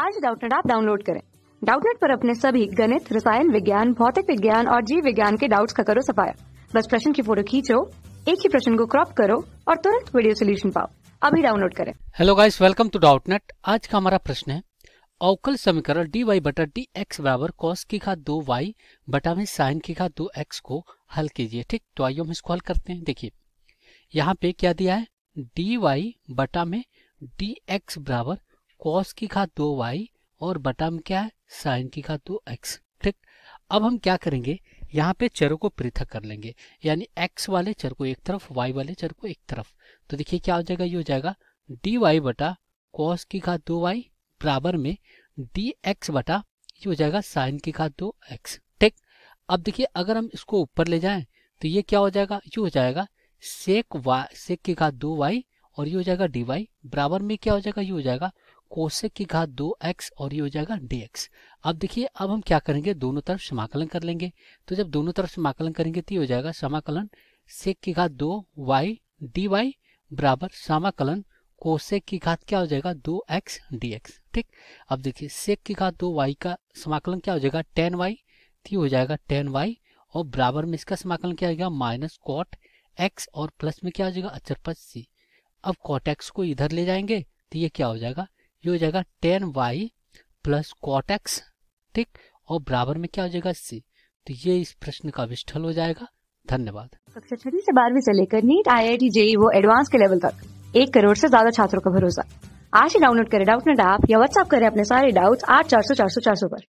आज डाउटनेट आप डाउनलोड करें डाउटनेट पर अपने सभी गणित रसायन विज्ञान भौतिक विज्ञान और जीव विज्ञान के डाउट्स का करो सफाया बस प्रश्न की फोटो खींचो एक ही प्रश्न को क्रॉप करो और तुरंत वीडियो सोल्यूशन पाओ अभी डाउनलोड करें hello guys welcome to Doubtnut आज का हमारा प्रश्न है अवकल समीकरण डी वाई बटा डी एक्स बराबर कॉस की घात दो वाई बटा में साइन की घात दो एक्स को हल कीजिए ठीक तो आइए हम इसको हल करते हैं देखिए यहाँ पे क्या दिया है डी वाई बटा में डी एक्स बराबर कॉस की घात दो वाई और बटा में क्या है साइन की घात दो एक्स ठीक अब हम क्या करेंगे यहाँ पे चर को पृथक कर लेंगे यानी एक्स वाले चर को एक तरफ वाई वाले चर को एक तरफ तो देखिए क्या हो जाएगा ये हो जाएगा डी वाई बटा कॉस की घात दो वाई बराबर में डी एक्स बटा ये हो जाएगा साइन की घात दो एक्स ठीक अब देखिए अगर हम इसको ऊपर ले जाएं तो ये क्या हो जाएगा ये हो जाएगा सेक वाई सेक की घात दो वाई और ये हो जाएगा dy बराबर में क्या हो जाएगा ये हो जाएगा कोशेक की घात दो एक्स और ये हो जाएगा dx अब देखिए अब हम क्या करेंगे दोनों तरफ समाकलन कर लेंगे तो जब दोनों तरफ समाकलन करेंगे तो ये हो जाएगा समाकलन sec की घात दो वाई डी वाई बराबर समाकलन कोसेक की घात क्या हो जाएगा दो एक्स डी एक्स ठीक अब देखिए sec की घात दो वाई का समाकलन क्या हो जाएगा टेन वाई तो हो जाएगा टेन वाई और बराबर में इसका समाकलन क्या हो जाएगा माइनस कॉट एक्स और प्लस में क्या हो जाएगा अचरपद सी अब कॉटेक्स को इधर ले जाएंगे तो ये क्या हो जाएगा ये हो जाएगा टेन वाई प्लस कॉटेक्स ठीक और बराबर में क्या हो जाएगा सी तो ये इस प्रश्न का विष्ठल हो जाएगा धन्यवाद कक्षा छठी से बारहवीं से लेकर NEET I I T JEE वो एडवांस के लेवल तक एक करोड़ से ज्यादा छात्रों का भरोसा आज ही डाउनलोड करें डाउट नेट ऐप या व्हाट्सएप करें अपने सारे डाउट्स आठ चार सौ चार सौ चार सौ पर